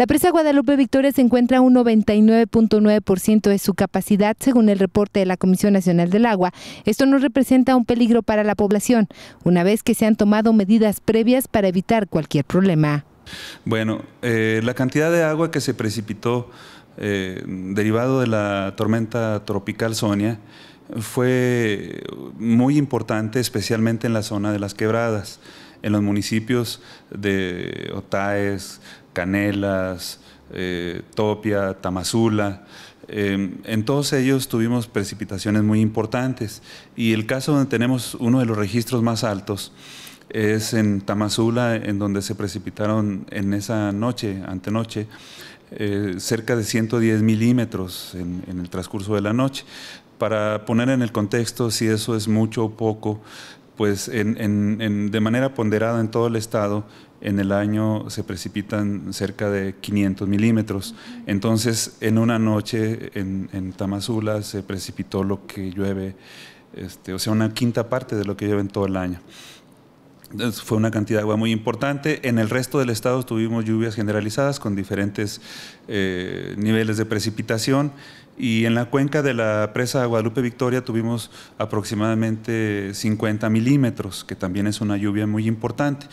La presa Guadalupe Victoria se encuentra a un 99.9% de su capacidad, según el reporte de la Comisión Nacional del Agua. Esto no representa un peligro para la población, una vez que se han tomado medidas previas para evitar cualquier problema. Bueno, eh, la cantidad de agua que se precipitó eh, derivado de la tormenta tropical Sonia fue muy importante, especialmente en la zona de las quebradas en los municipios de Otaes, Canelas, eh, Topia, Tamazula. Em, en todos ellos tuvimos precipitaciones muy importantes y el caso donde tenemos uno de los registros más altos es en Tamazula, en donde se precipitaron en esa noche, antenoche, eh, cerca de 110 milímetros en, en el transcurso de la noche para poner en el contexto si eso es mucho o poco, pues de manera ponderada en todo el estado, en el año se precipitan cerca de 500 milímetros. Entonces, en una noche en, Tamazula se precipitó lo que llueve, este, o sea, una quinta parte de lo que llueve en todo el año fue una cantidad de agua muy importante. En el resto del estado tuvimos lluvias generalizadas con diferentes eh, niveles de precipitación y en la cuenca de la presa Guadalupe Victoria tuvimos aproximadamente 50 milímetros, que también es una lluvia muy importante.